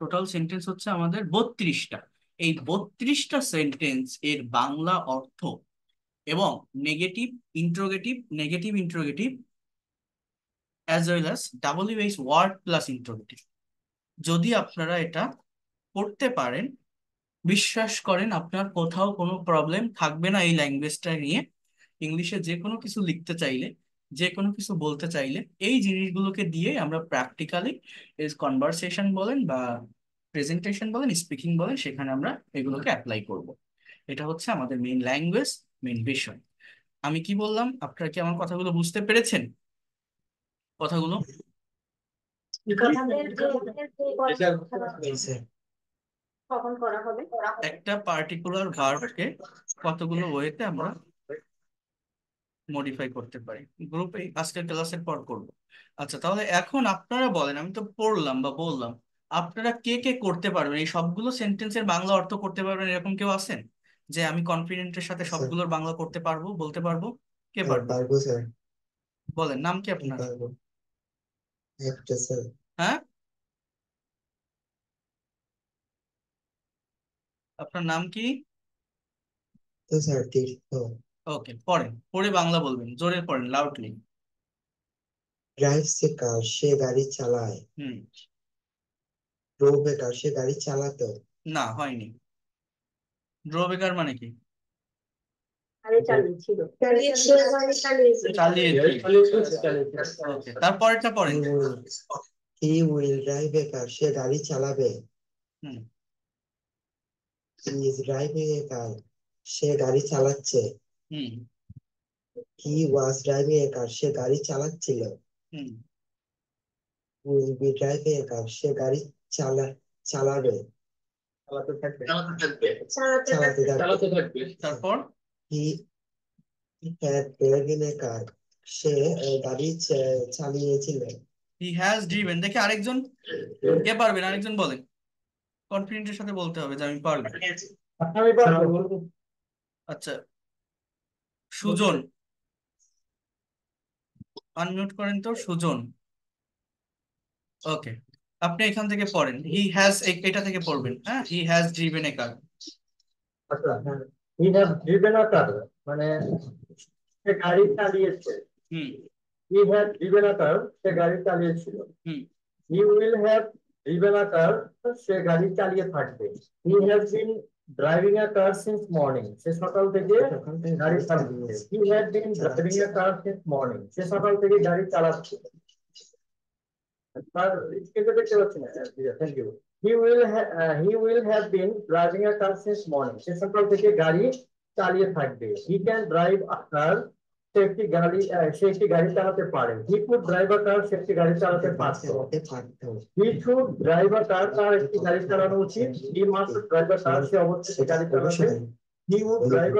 টোটাল সেন্টেন্স হচ্ছে আমাদের বত্রিশটা এই বত্রিশটা সেন্টেন্স এর বাংলা অর্থ এবং negative interrogative negative interrogative as well as W H word plus interrogative যদি আপনারা এটা করতে পারেন বিশ্বাস করেন আপনার কোথাও কোনো প্রবলেম থাকবে না এই ল্যাঙ্গুয়েজটা নিয়ে ইংলিশে যে কোনো কিছু লিখতে চাইলে যে কোনো কিছু বলতে চাইলে এই জিনিসগুলোকে দিয়ে আমরা প্র্যাকটিক্যালি কনভারসেশন বলেন বা প্রেজেন্টেশন বলেন স্পিকিং বলেন সেখানে আমরা এগুলোকে অ্যাপ্লাই করব। এটা হচ্ছে আমাদের মেইন ল্যাঙ্গুয়েজ মেইন বিষয় আমি কি বললাম আপনারা কি আমার কথাগুলো বুঝতে পেরেছেন কথাগুলো একটা পার্টিকুলার ভার্বকে কতগুলো ওয়েতে আমরা মডিফাই করতে পারি গ্রুপে আজকের ক্লাসের পর করব আচ্ছা তাহলে এখন আপনারা বলেন আমি তো পড়লাম বা বললাম আপনারা কে কে করতে পারবেন এই সবগুলো সেন্টেন্সের বাংলা অর্থ করতে পারবেন এরকম কেউ আছেন যে আমি কনফিডেন্টের সাথে আচ্ছা। সবগুলোর বাংলা করতে পারবো বলতে পারবো কে হ্যাঁ, পারবো বলেন নাম কি আপনার হ্যাঁ আপনার নাম কি ওকে পড়েন পড়ে বাংলা বলবেন জোরে পড়েন লাউডলি ড্রাইভ এ কার সে গাড়ি চালায় হুম ড্রো বেকার সে গাড়ি চালাতো না হয়নি ড্রো মানে কি উইল ড্রাইভ সে গাড়ি চালাবে হি ইজ কার সে গাড়ি চালাচ্ছে হি ওয়াজ ড্রাইভিং এ কার সে গাড়ি চালাচ্ছিল will be driving a car সে গাড়ি চালা চালাবে চালাতে থাকবে চালাতে থাকবে চালাতে থাকবে তারপর সে গাড়ি চালিয়েছিল হি হ্যাজ ড্রিভেন দেখে আরেকজন কে পারবেন আরেকজন বলেন কনফিডেন্টের সাথে বলতে হবে যে আমি পারবো আমি পারবো হ্যাঁ। আচ্ছা সুজন আনমিউট করেন তো সুজন ওকে আপনি এখান থেকে পড়েন হি হ্যাজ এটা থেকে পড়বেন হ্যাঁ হি হ্যাজ ড্রিভেন এ কার আচ্ছা হি হ্যাজ ড্রিভেন এ কার মানে সে গাড়ি চালিয়েছে হুম he has driven a car সে গাড়ি চালিয়েছিল hmm he will have driven a car সে গাড়ি চালিয়ে থাকবে he has been driving a car since morning সে সকাল থেকে গাড়ি চালিয়েছে he has been driving a car since morning সে সকাল থেকে গাড়ি চালাচ্ছে thank you he will he will have been driving a car since morning সে সকাল থেকে গাড়ি চালিয়ে থাকবে হি ক্যান ড্রাইভ আকার সে একটি গাড়ি সে uh, একটি গাড়ি চালাতে পারে he could drive a car সে একটি গাড়ি চালাতে পারত he should drive a car তার একটি গাড়ি চালানো উচিত he must drive a car সে অবশ্যই গাড়ি চালাতে হি উড ড্রাইভ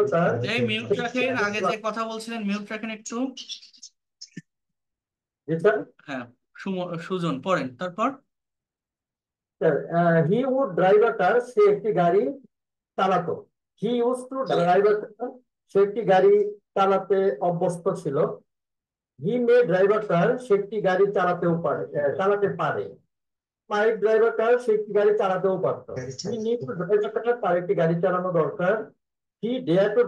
আগে যে কথা বলছিলেন হ্যাঁ সুজন পড়েন তারপর হি উড সে একটি গাড়ি চালাতো হি টু একটি গাড়ি চালাতে অভ্যস্ত ছিল হি মে সে একটি গাড়ি চালাতেও পারে চালাতে পারে পাইপ সে একটি গাড়ি চালাতেও তার একটি গাড়ি চালানো দরকার হি ডেয়ার টু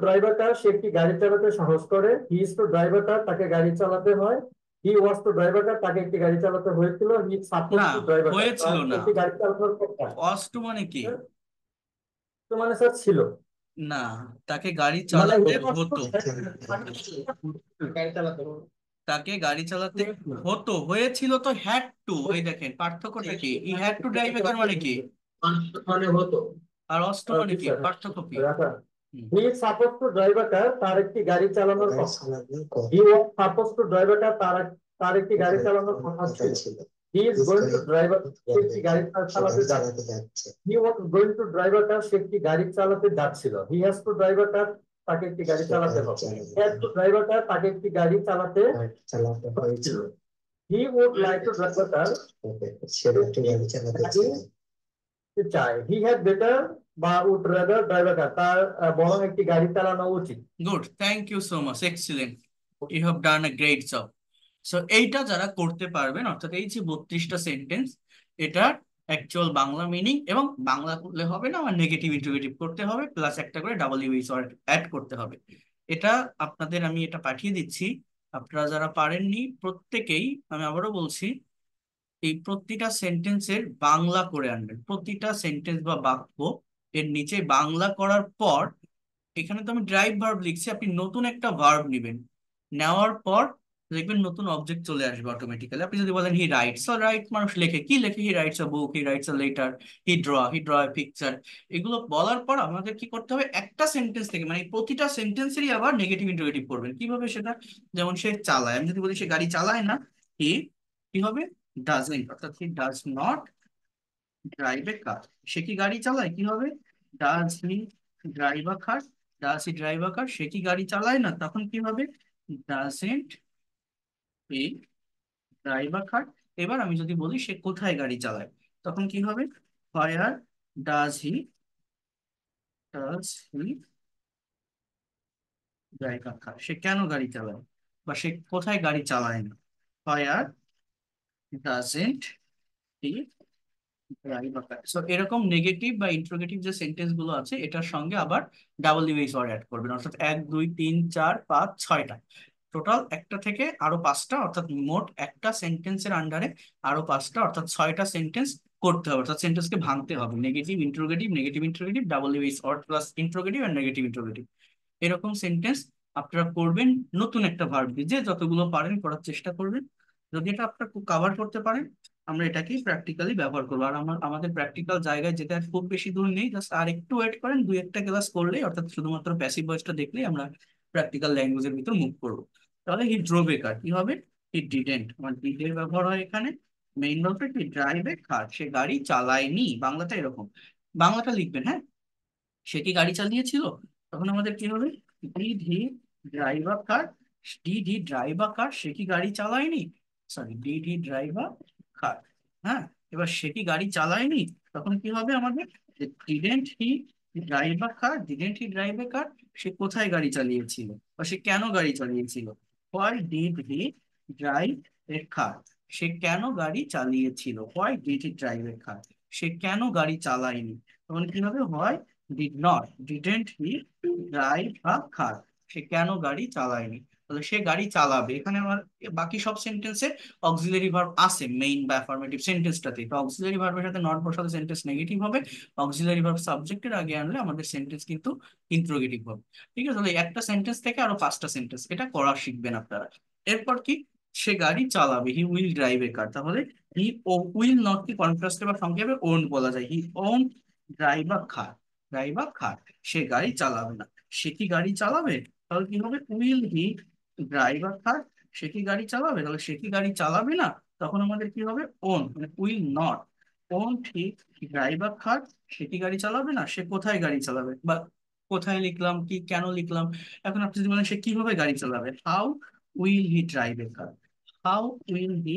সে একটি গাড়ি চালাতে সাহস করে হি টু ড্রাইভার কার তাকে গাড়ি চালাতে হয় হি ওয়াজ দ্য ড্রাইভার তাকে একটি গাড়ি চালাতে হয়েছিল হি সাপোজ না ড্রাইভার হয়েছিল না একটি গাড়ি চালানোর কথা ওয়াজ টু মানে কি হ্যাঁ? তো মানে স্যার ছিল না তাকে মানে গাড়ি চালাতে হতো তাকে গাড়ি চালাতে হতো হয়েছিল তো হ্যাড টু ওই দেখেন পার্থক্যটা কি ই হ্যাড টু ড্রাইভ মানে কি মানে হতো আর অস্ট মানে কি পার্থক্য কি he supposed to drive a car তার একটি গাড়ি চালানোর কথা he was supposed to drive a car তার তার একটি গাড়ি চালানোর কথা ছিল he is going to drive a একটি গাড়ি চালাতে যাচ্ছে he was going to drive a car সে একটি গাড়ি চালাতে যাচ্ছিল he has to drive a car তাকে একটি গাড়ি চালাতে হবে he has to drive a car তাকে একটি গাড়ি চালাতে চালাতে হয়েছিল he would like to drive a car সে একটি গাড়ি চালাতে চায় he had better বা উড ড্রাইভার ড্রাইভার তার বরং একটি গাড়ি চালানো উচিত good thank you so much excellent you have done a great job so এইটা যারা করতে পারবেন অর্থাৎ এই যে বত্রিশটা সেন্টেন্স এটা অ্যাকচুয়াল বাংলা মিনিং এবং বাংলা করলে হবে না আমার নেগেটিভ ইন্টিগ্রেটিভ করতে হবে প্লাস একটা করে ডাবল ইউএস অ্যাড করতে হবে এটা আপনাদের আমি এটা পাঠিয়ে দিচ্ছি আপনারা যারা পারেননি প্রত্যেকেই আমি আবারও বলছি এই প্রতিটা সেন্টেন্সের বাংলা করে আনবেন প্রতিটা সেন্টেন্স বা বাক্য এর নিচে বাংলা করার পর এখানে তো আমি ড্রাইভ ভার্ব লিখছি আপনি নতুন একটা ভার্ব নেবেন নেওয়ার পর দেখবেন নতুন অবজেক্ট চলে আসবে অটোমেটিক্যালি আপনি যদি বলেন হি রাইটস আর রাইট মানুষ লেখে কি লেখে he writes a book he writes a letter he draw he draw a picture এগুলো বলার পর আমাদের কি করতে হবে একটা সেন্টেন্স থেকে মানে প্রতিটা সেন্টেন্সেরই আবার নেগেটিভ ইন্টারেটিভ করবেন কিভাবে সেটা যেমন সে চালায় আমি যদি বলি সে গাড়ি চালায় না হি কি হবে ডাজেন্ট অর্থাৎ he does not drive a car সে কি গাড়ি চালায় কি হবে does he drive a car does he drive a car সে কি গাড়ি চালায় না তখন কি হবে doesn't he drive a car এবার আমি যদি বলি সে কোথায় গাড়ি চালায় তখন কি হবে where does he does he drive a car সে কেন গাড়ি চালায় বা সে কোথায় গাড়ি চালায় না হোয়ার ডাজেন্ট হি এরকম নেগেটিভ বা ইন্ট্রোগেটিভ যে সেন্টেন্স গুলো আছে এটার সঙ্গে আবার ডাবল ইউএস ওয়ার্ড অ্যাড করবেন অর্থাৎ এক দুই তিন চার পাঁচ ছয়টা টোটাল একটা থেকে আরো পাঁচটা অর্থাৎ মোট একটা সেন্টেন্সের আন্ডারে আরো পাঁচটা অর্থাৎ ছয়টা সেন্টেন্স করতে হবে অর্থাৎ সেন্টেন্সকে ভাঙতে হবে negative interrogative negative interrogative double device word plus interrogative and negative interrogative এরকম সেন্টেন্স আপনারা করবেন নতুন একটা ভার্ব দিয়ে যতগুলো পারেন করার চেষ্টা করবেন যদি এটা আপনারা কাভার করতে পারেন আমরা এটাকে প্র্যাকটিক্যালি ব্যবহার করবো আর আমার আমাদের প্র্যাকটিক্যাল জায়গায় যেটা খুব বেশি দূর নেই জাস্ট আর একটু ওয়েট করেন দু একটা ক্লাস করলেই অর্থাৎ শুধুমাত্র প্যাসিভ ভয়েসটা দেখলেই আমরা প্র্যাকটিক্যাল ল্যাঙ্গুয়েজের ভিতর মুভ করবো তাহলে হি ড্রো বেকার কি হবে হি ডিডেন্ট আমার ডিডের ব্যবহার হয় এখানে মেইন বলতে কি ড্রাইভ এ কার সে গাড়ি চালায়নি বাংলাটা এরকম বাংলাটা লিখবেন হ্যাঁ সে কি গাড়ি চালিয়েছিল তখন আমাদের কি হবে did he driver car did he driver car সে কি গাড়ি চালায়নি sorry did he driver car হ্যাঁ এবার সে কি গাড়ি চালায়নি তখন কি হবে আমাদের didn't he drive car didn't he drive car সে কোথায় গাড়ি চালিয়েছিল বা সে কেন গাড়ি চালিয়েছিল why did he drive a car সে কেন গাড়ি চালিয়েছিল why did he drive a car সে কেন গাড়ি চালায়নি তখন কি হবে why did not didn't he drive বা কার সে কেন গাড়ি চালায়নি তাহলে সে গাড়ি চালাবে এখানে আমার বাকি সব সেন্টেন্সে অক্সিলারি ভার্ব আছে মেইন বা অ্যাফার্মেটিভ সেন্টেন্সটাতে তো অক্সিলারি ভার্বের সাথে নট বসালে সেন্টেন্স নেগেটিভ হবে অক্সিলারি ভার্ব সাবজেক্টের আগে আনলে আমাদের সেন্টেন্স কিন্তু ইন্ট্রোগেটিভ হবে ঠিক আছে তাহলে একটা সেন্টেন্স থেকে আরো পাঁচটা সেন্টেন্স এটা করা শিখবেন আপনারা এরপর কি সে গাড়ি চালাবে he will drive a car তাহলে হি উইল নট কি কন্ট্রাস্টে বা সংক্ষেপে ওন বলা যায় he won't drive a car drive a car সে গাড়ি চালাবে না সে কি গাড়ি চালাবে তাহলে কি হবে উইল হি ড্রাইভার থাক সে কি গাড়ি চালাবে তাহলে সে কি গাড়ি চালাবে না তখন আমাদের কি হবে ওন মানে উইল নট ওন ঠিক ড্রাইভার থাক সে কি গাড়ি চালাবে না সে কোথায় গাড়ি চালাবে বা কোথায় লিখলাম কি কেন লিখলাম এখন আপনি যদি বলেন সে কিভাবে গাড়ি চালাবে how will he drive a car how will he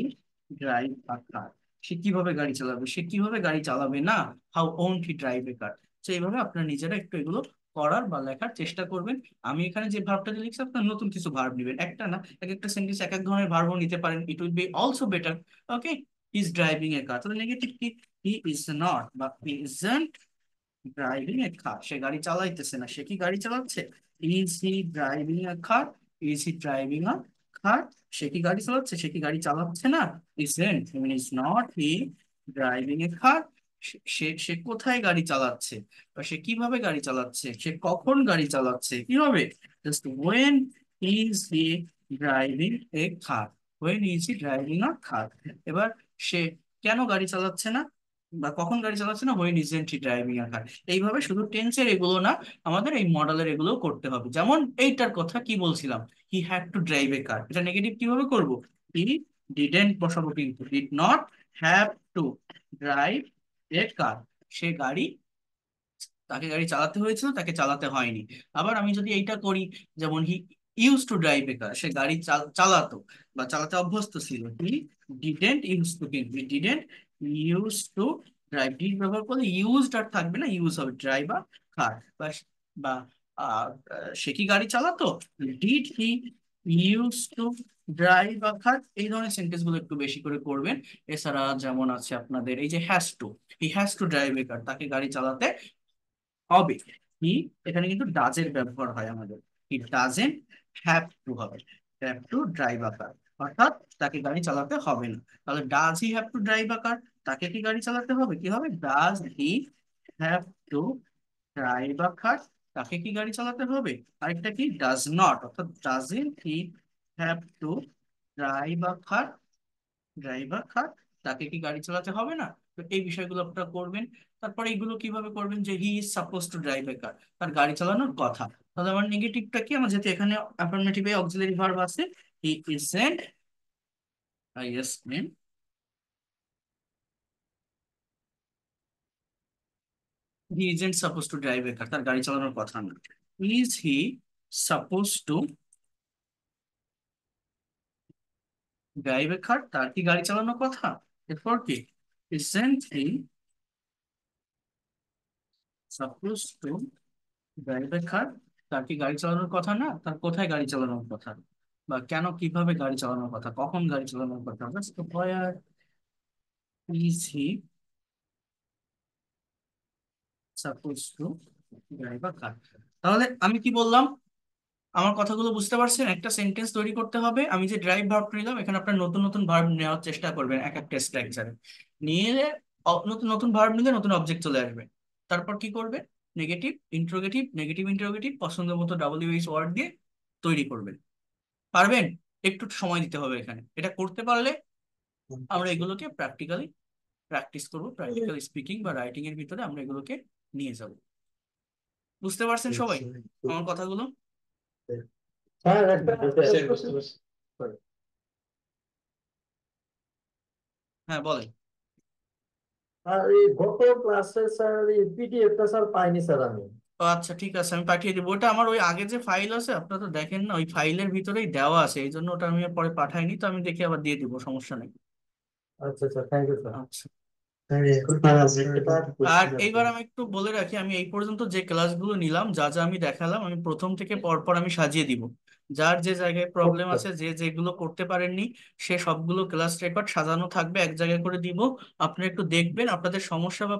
drive a car সে কিভাবে গাড়ি চালাবে সে কিভাবে গাড়ি চালাবে না how won't he drive a car তো এইভাবে আপনার নিজেরা একটু এগুলো করার বা লেখার চেষ্টা করবেন আমি এখানে যে ভার্বটা দিয়ে লিখছি আপনার নতুন কিছু ভার্ব নেবেন একটা না এক একটা সেন্টেন্স এক এক ধরনের ভার্বও নিতে পারেন it will be also better okay is driving a car তাহলে নেগেটিভ কি হি ইজ নট বা he isn't driving a car সে গাড়ি চালাইতেছে না সে কি গাড়ি চালাচ্ছে is he driving a car is he driving a car সে কি গাড়ি চালাচ্ছে সে কি গাড়ি চালাচ্ছে না isn't mean is not he driving a car সে সে কোথায় গাড়ি চালাচ্ছে বা সে কিভাবে গাড়ি চালাচ্ছে সে কখন গাড়ি চালাচ্ছে কিভাবে just when is he driving a car when is he driving a car এবার সে কেন গাড়ি চালাচ্ছে না বা কখন গাড়ি চালাচ্ছে না when isn't he driving a car এইভাবে শুধু টেন্সের এগুলো না আমাদের এই মডেলের এগুলো করতে হবে যেমন এইটার কথা কি বলছিলাম he had to drive a car এটা নেগেটিভ কিভাবে করব হি ডিডেন্ট বসাবো কিন্তু did not have to drive red car সে গাড়ি তাকে গাড়ি চালাতে হয়েছিল তাকে চালাতে হয়নি আবার আমি যদি এইটা করি যেমন he use to drive a car সে গাড়ি চালাতো বা চালাতে অভ্যস্ত ছিল হি ডিডেন্ট ইউজ টু কিন্তু didn't use to drive did ব্যবহার করলে ইউজড আর থাকবে না ইউজ হবে ড্রাইভার কার কার বা সে কি গাড়ি চালাতো did he use to drive আঘাত এই ধরনের সেন্টেন্স গুলো একটু বেশি করে করবেন এছাড়া যেমন আছে আপনাদের এই যে has to he has to drive a car তাকে গাড়ি চালাতে হবে হি এখানে কিন্তু ডাজের ব্যবহার হয় আমাদের হি ডাজেন্ট হ্যাভ টু হবে হ্যাভ টু ড্রাইভ কার অর্থাৎ তাকে গাড়ি চালাতে হবে না তাহলে does he have to drive car তাকে কি গাড়ি চালাতে হবে কি হবে does he have to drive a car তাকে কি গাড়ি চালাতে হবে আরেকটা কি ডাজ নট অর্থাৎ doesn't he have to drive a car drive a car তাকে কি গাড়ি চালাতে হবে না তো এই বিষয়গুলো আপনারা করবেন তারপরে এগুলো কিভাবে করবেন যে he is suppose to drive a car তার গাড়ি চালানোর কথা তাহলে আমার নেগেটিভটা কি আমার যেহেতু এখানে অ্যাফার্মেটিভে অক্সিলারি ভার্ব আছে he isn't I S N he isn't suppose to drive a car তার গাড়ি চালানোর কথা না is he suppose to drive a car তার কি গাড়ি চালানোর কথা এরপর কি isn't he suppose to drive a car তার কি গাড়ি চালানোর কথা না তার কোথায় গাড়ি চালানোর কথা বা কেন কিভাবে গাড়ি চালানোর কথা কখন গাড়ি চালানোর কথা is he suppose to drive a car তাহলে আমি কি বললাম আমার কথাগুলো বুঝতে পারছেন একটা সেন্টেন্স তৈরি করতে হবে আমি যে ড্রাইভ ভার্ব নিলাম এখানে আপনার নতুন নতুন ভার্ব নেওয়ার চেষ্টা করবেন এক একটা স্ট্রাকচারে নিয়ে নতুন নতুন ভার্ব নিলে নতুন অবজেক্ট চলে আসবে তারপর কি করবে নেগেটিভ ইন্ট্রোগেটিভ নেগেটিভ ইন্ট্রোগেটিভ পছন্দ মতো ডাবলিউ এইচ ওয়ার্ড দিয়ে তৈরি করবেন পারবেন একটু সময় দিতে হবে এখানে এটা করতে পারলে আমরা এগুলোকে প্র্যাকটিক্যালি প্র্যাকটিস করবো প্র্যাকটিক্যাল স্পিকিং বা রাইটিং এর ভিতরে আমরা এগুলোকে নিয়ে যাব বুঝতে পারছেন সবাই আমার কথাগুলো হ্যাঁ, হ্যাঁ, হ্যাঁ বলেন আর এই ক্লাসে স্যার স্যার পাইনি স্যার আমি আচ্ছা ঠিক আছে আমি পাঠিয়ে দেবো ওটা আমার ওই আগে যে ফাইল আছে আপনারা তো দেখেন না ওই ফাইলের ভিতরেই দেওয়া আছে এই জন্য ওটা আমি পরে পাঠাইনি তো আমি দেখে আবার দিয়ে দিব সমস্যা নেই আচ্ছা স্যার থ্যাংক ইউ স্যার আচ্ছা আর এইবার আমি একটু বলে রাখি আমি এই পর্যন্ত যে ক্লাসগুলো নিলাম যা যা আমি দেখালাম আমি প্রথম থেকে পরপর আমি সাজিয়ে দিব যার যে জায়গায় প্রবলেম আচ্ছা। আছে যে যেগুলো করতে পারেননি সে সবগুলো ক্লাস রেকর্ড সাজানো থাকবে এক জায়গায় করে দিব আপনারা একটু দেখবেন আপনাদের সমস্যা বা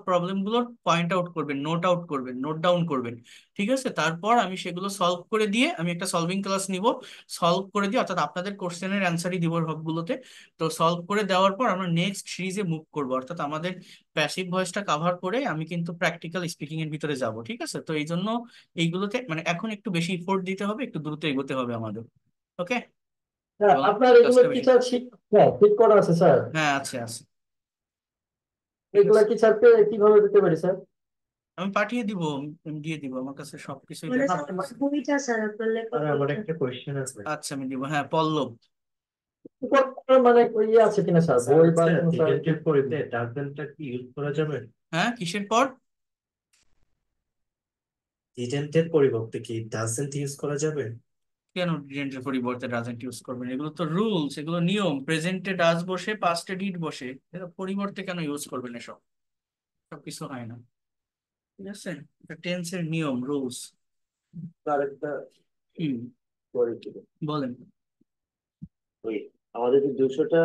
গুলো পয়েন্ট আউট করবেন নোট আউট করবেন নোট ডাউন করবেন ঠিক আছে তারপর আমি সেগুলো সলভ করে দিয়ে আমি একটা সলভিং ক্লাস নিব সলভ করে দিয়ে অর্থাৎ আপনাদের কোশ্চেনের অ্যান্সারই দিব সবগুলোতে তো সলভ করে দেওয়ার পর আমরা নেক্সট সিরিজে মুভ করবো অর্থাৎ আমাদের প্যাসিভ ভয়েসটা কাভার করে আমি কিন্তু প্র্যাকটিক্যাল স্পিকিং এর ভিতরে যাব ঠিক আছে তো এই জন্য এইগুলোতে মানে এখন একটু বেশি ইফোর্ট দিতে হবে একটু দ্রুত এগোতে হবে আমাদের ওকে হ্যাঁ, আপনার এগুলো কি স্যার হ্যাঁ ঠিক করা আছে স্যার হ্যাঁ আছে আছে এগুলো কি স্যার কিভাবে দিতে পারি স্যার আমি পাঠিয়ে দিব দিয়ে দিব আমার কাছে সবকিছু আচ্ছা আমি দিব হ্যাঁ পল্লব মানে ইয়ে আছে কিনা স্যার বই কি ইউজ করা যাবে হ্যাঁ কিসের পর ডিডেন্টের পরিবর্তে কি ডাজেন্ট ইউজ করা যাবে কেন ডিডেন্টের পরিবর্তে ডাজেন্ট ইউজ করবেন এগুলো তো রুলস এগুলো নিয়ম প্রেজেন্টে ডাজ বসে পাস্টে ডিড বসে এটা পরিবর্তে কেন ইউজ করবেন এসব সব কিছু হয় না ঠিক আছে এটা টেন্সের নিয়ম রুলস আরেকটা হুম বলেন ওই আমাদের যে দুশোটা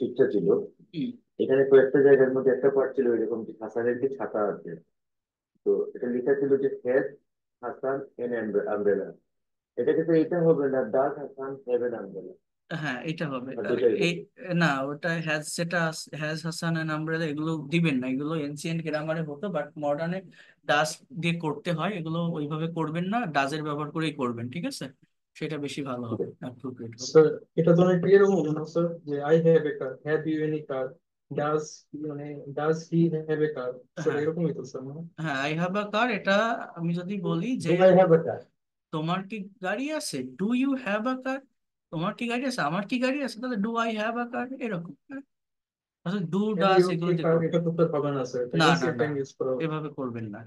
শিক্ষা ছিল এখানে কয়েকটা জায়গার মধ্যে একটা পার্ট ছিল এরকম যে হাসানের ছাতা আছে তো এটা লেখা ছিল যে হেড হাসান এন আমব্রেলা এটাকে তো এটা হবে না ডার্ক হাসান হেভেন আমব্রেলা হ্যাঁ এটা হবে এই না ওটা হ্যাজ সেটা হ্যাজ হাসান আমব্রেলা এগুলো দিবেন না এগুলো এনসিয়েন্ট গ্রামারে হতো বাট মডার্নে ডাস দিয়ে করতে হয় এগুলো ওইভাবে করবেন না ডাজের ব্যবহার করেই করবেন ঠিক আছে সেটা বেশি ভালো হবে অ্যাপ্রোপ্রিয়েট হবে স্যার এটা তো অনেকটা এরকম না স্যার যে I have a car have you any car does মানে does he have a car sir এরকমই তো স্যার হ্যাঁ আই হ্যাভ এ কার এটা আমি যদি বলি যে আই হ্যাভ এ কার তোমার কি গাড়ি আছে do you have a car তোমার কি গাড়ি আছে আমার কি গাড়ি আছে তাহলে do I have a car এরকম হ্যাঁ। আচ্ছা ডু ডাস এগুলো দিয়ে এটা তো স্যার পাবেন না স্যার না না এভাবে করবেন না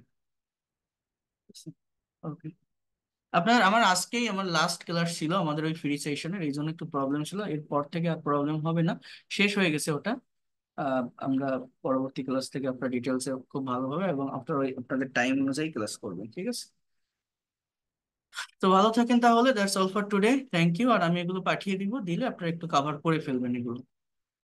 ওকে আপনার আমার আজকেই আমার লাস্ট ক্লাস ছিল আমাদের ওই ফ্রি সেশনের এই জন্য একটু প্রবলেম ছিল এরপর থেকে আর প্রবলেম হবে না শেষ হয়ে গেছে ওটা আমরা পরবর্তী ক্লাস থেকে আপনার ডিটেলসে খুব ভালোভাবে এবং আপনার ওই আপনাদের টাইম অনুযায়ী ক্লাস করবেন ঠিক আছে তো ভালো থাকেন তাহলে that's all for today thank you আর আমি এগুলো পাঠিয়ে দিব দিলে আপনারা একটু কভার করে ফেলবেন এগুলো